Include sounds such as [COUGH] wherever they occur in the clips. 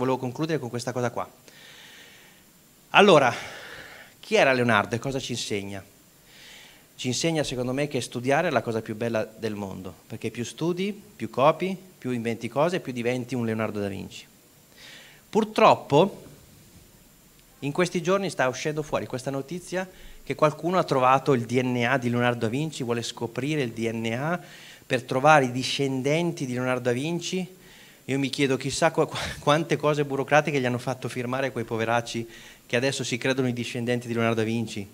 volevo concludere con questa cosa qua. Allora, chi era Leonardo e cosa ci insegna? Ci insegna secondo me che studiare è la cosa più bella del mondo, perché più studi, più copi, più inventi cose, più diventi un Leonardo da Vinci. Purtroppo in questi giorni sta uscendo fuori questa notizia che qualcuno ha trovato il DNA di Leonardo da Vinci, vuole scoprire il DNA per trovare i discendenti di Leonardo da Vinci io mi chiedo chissà qu- quante cose burocratiche gli hanno fatto firmare quei poveracci che adesso si credono i discendenti di Leonardo da Vinci.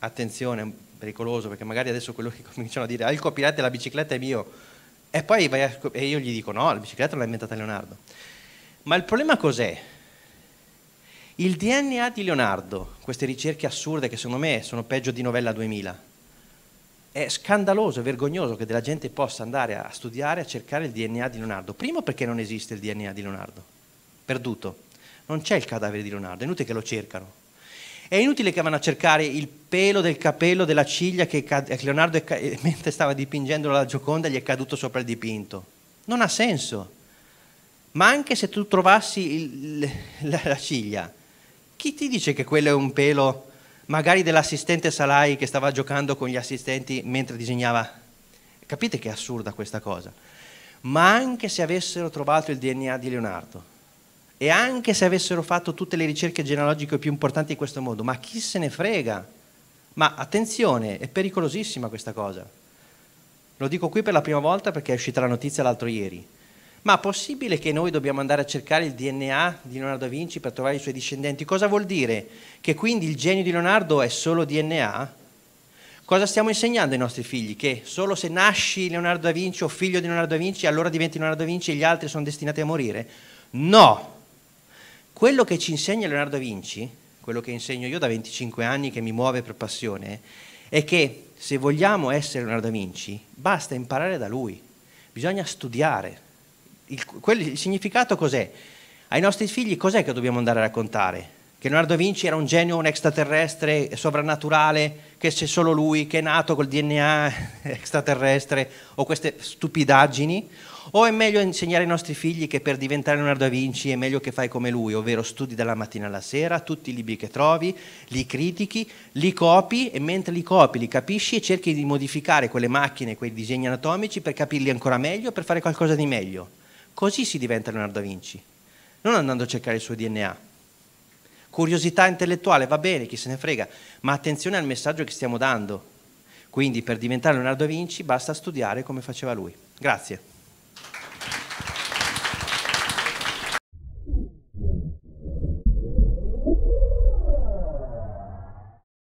Attenzione, è pericoloso perché magari adesso quello che [LAUGHS] cominciano a dire ah, il copyright della bicicletta è mio e poi vai a, e io gli dico no, la bicicletta l'ha inventata Leonardo. Ma il problema cos'è? Il DNA di Leonardo, queste ricerche assurde che secondo me sono peggio di Novella 2000, è scandaloso, vergognoso che della gente possa andare a studiare, a cercare il DNA di Leonardo. Primo perché non esiste il DNA di Leonardo, perduto. Non c'è il cadavere di Leonardo, è inutile che lo cercano. È inutile che vanno a cercare il pelo del capello, della ciglia che Leonardo, eh, [LAUGHS] mentre stava dipingendo la Gioconda, gli è caduto sopra il dipinto. Non ha senso. Ma anche se tu trovassi il, la, la ciglia, chi ti dice che quello è un pelo magari dell'assistente Salai che stava giocando con gli assistenti mentre disegnava. Capite che è assurda questa cosa? Ma anche se avessero trovato il DNA di Leonardo e anche se avessero fatto tutte le ricerche genealogiche più importanti in questo mondo, ma chi se ne frega? Ma attenzione, è pericolosissima questa cosa. Lo dico qui per la prima volta perché è uscita la notizia l'altro ieri ma possibile che noi dobbiamo andare a cercare il DNA di Leonardo da Vinci per trovare i suoi discendenti? Cosa vuol dire? Che quindi il genio di Leonardo è solo DNA? Cosa stiamo insegnando ai nostri figli? Che solo se nasci Leonardo da Vinci o figlio di Leonardo da Vinci, allora diventi Leonardo da Vinci e gli altri sono destinati a morire? No! Quello che ci insegna Leonardo da Vinci, quello che insegno io da 25 anni che mi muove per passione, è che se vogliamo essere Leonardo da Vinci, basta imparare da lui, bisogna studiare, il, quel, il significato cos'è? Ai nostri figli cos'è che dobbiamo andare a raccontare? Che Leonardo da Vinci era un genio, un extraterrestre, sovrannaturale, che c'è solo lui, che è nato col DNA [LAUGHS] extraterrestre o queste stupidaggini? O è meglio insegnare ai nostri figli che per diventare Leonardo da Vinci è meglio che fai come lui, ovvero studi dalla mattina alla sera, tutti i libri che trovi, li critichi, li copi e mentre li copi li capisci e cerchi di modificare quelle macchine, quei disegni anatomici per capirli ancora meglio, per fare qualcosa di meglio. Così si diventa Leonardo da Vinci, non andando a cercare il suo DNA. Curiosità intellettuale, va bene, chi se ne frega, ma attenzione al messaggio che stiamo dando. Quindi per diventare Leonardo da Vinci basta studiare come faceva lui. Grazie.